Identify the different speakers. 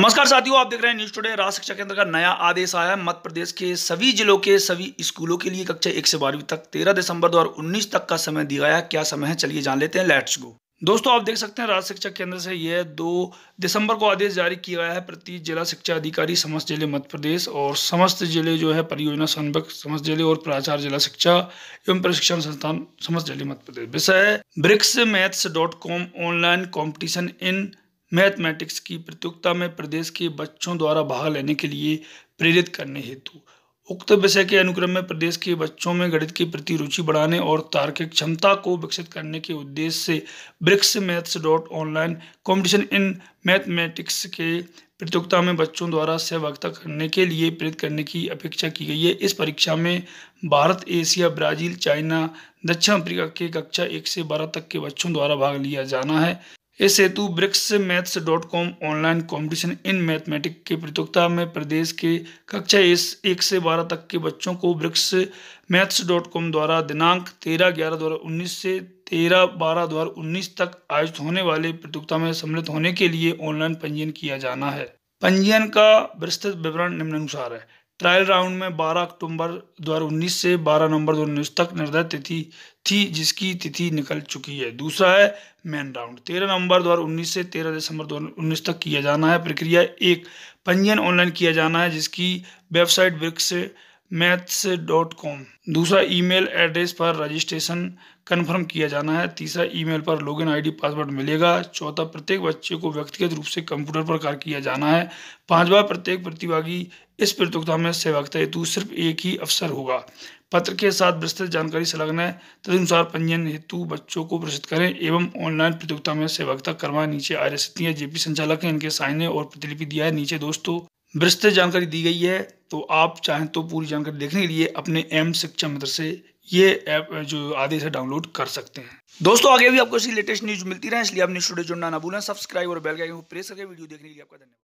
Speaker 1: नमस्कार साथियों आप देख रहे हैं न्यूज टुडे राज शिक्षा केंद्र का नया आदेश आया है मध्य प्रदेश के सभी जिलों के सभी स्कूलों के लिए कक्षा एक से बारहवीं तक तेरह दिसंबर दो तक का समय दिया गया क्या समय है चलिए जान लेते हैं लेट्स गो दोस्तों आप देख सकते हैं राज्य शिक्षा केंद्र से यह दो दिसंबर को आदेश जारी किया गया है प्रति जिला शिक्षा अधिकारी समस्त जिले मध्य प्रदेश और समस्त जिले जो है परियोजना संवर्ग समस्त जिले और प्राचार जिला शिक्षा एवं प्रशिक्षण संस्थान समस्त जिले मध्य प्रदेश विषय BRICS maths dot com online competition in mathematics की प्रतियोगिता में प्रदेश के बच्चों द्वारा भाग लेने के लिए प्रेरित करने हेतु उक्त विषय के अनुक्रम में प्रदेश के बच्चों में गणित के प्रति रुचि बढ़ाने और तार्किक क्षमता को विकसित करने के उद्देश्य से BRICS maths dot online competition in mathematics के प्रतियोगिता में बच्चों द्वारा सहभागिता करने के लिए प्रेरित करने की अपेक्षा की गई है इस परीक्षा में भारत एशिया ब्राजील चाइना दक्षिण अफ्रीका के कक्षा एक से बारह तक के बच्चों द्वारा भाग लिया जाना है इस हेतु BRICS maths dot com online competition in mathematic के प्रतियोगिता में प्रदेश के कक्षा एस एक से बारह तक के बच्चों को ब्रिक्स मैथ्स डॉट कॉम द्वारा दिनांक तेरह ग्यारह दो हज़ार उन्नीस से तेरह बारह दो हज़ार उन्नीस तक आयोजित होने वाले प्रतियोगिता में सम्मिलित होने के लिए ऑनलाइन पंजीयन किया जाना है पंजीयन का विस्तृत विवरण निम्नानुसार है ट्रायल राउंड में 12 अक्टूबर 2019 से 12 नवंबर 2019 तक निर्धारित तिथि थी जिसकी तिथि निकल चुकी है दूसरा है मेन राउंड 13 नवंबर 2019 से 13 दिसंबर 2019 तक किया जाना है प्रक्रिया एक पंजीयन ऑनलाइन किया जाना है जिसकी website BRICS maths dot com दूसरा ईमेल एड्रेस पर रजिस्ट्रेशन कन्फर्म किया जाना है तीसरा ईमेल पर लॉगिन आईडी पासवर्ड मिलेगा चौथा प्रत्येक बच्चे को व्यक्तिगत रूप से कंप्यूटर पर कार्य किया जाना है पांचवा प्रत्येक प्रतिभागी इस प्रतियोगिता में सहभागिता हेतु सिर्फ एक ही अवसर होगा पत्र के साथ विस्तृत जानकारी संलग्न तदनुसार पंजीयन हेतु बच्चों को प्रस्तुत करें एवं ऑनलाइन प्रतियोगिता में सहभागिता करवाएं नीचे आर एस जेपी संचालक है इनके साइने और प्रतिलिपि दिया है नीचे दोस्तों विस्तृत जानकारी दी गई है तो आप चाहें तो पूरी जानकारी देखने के लिए अपने एम शिक्षा मित्र से ये ऐप जो आदेश है डाउनलोड कर सकते हैं दोस्तों आगे भी आपको इसी लेटेस्ट न्यूज मिलती रहे इसलिए आप न्यूज जुड़ना ना भूलें सब्सक्राइब और बेल का आइकन को प्रेस करके वीडियो देखने के लिए आपका धन्यवाद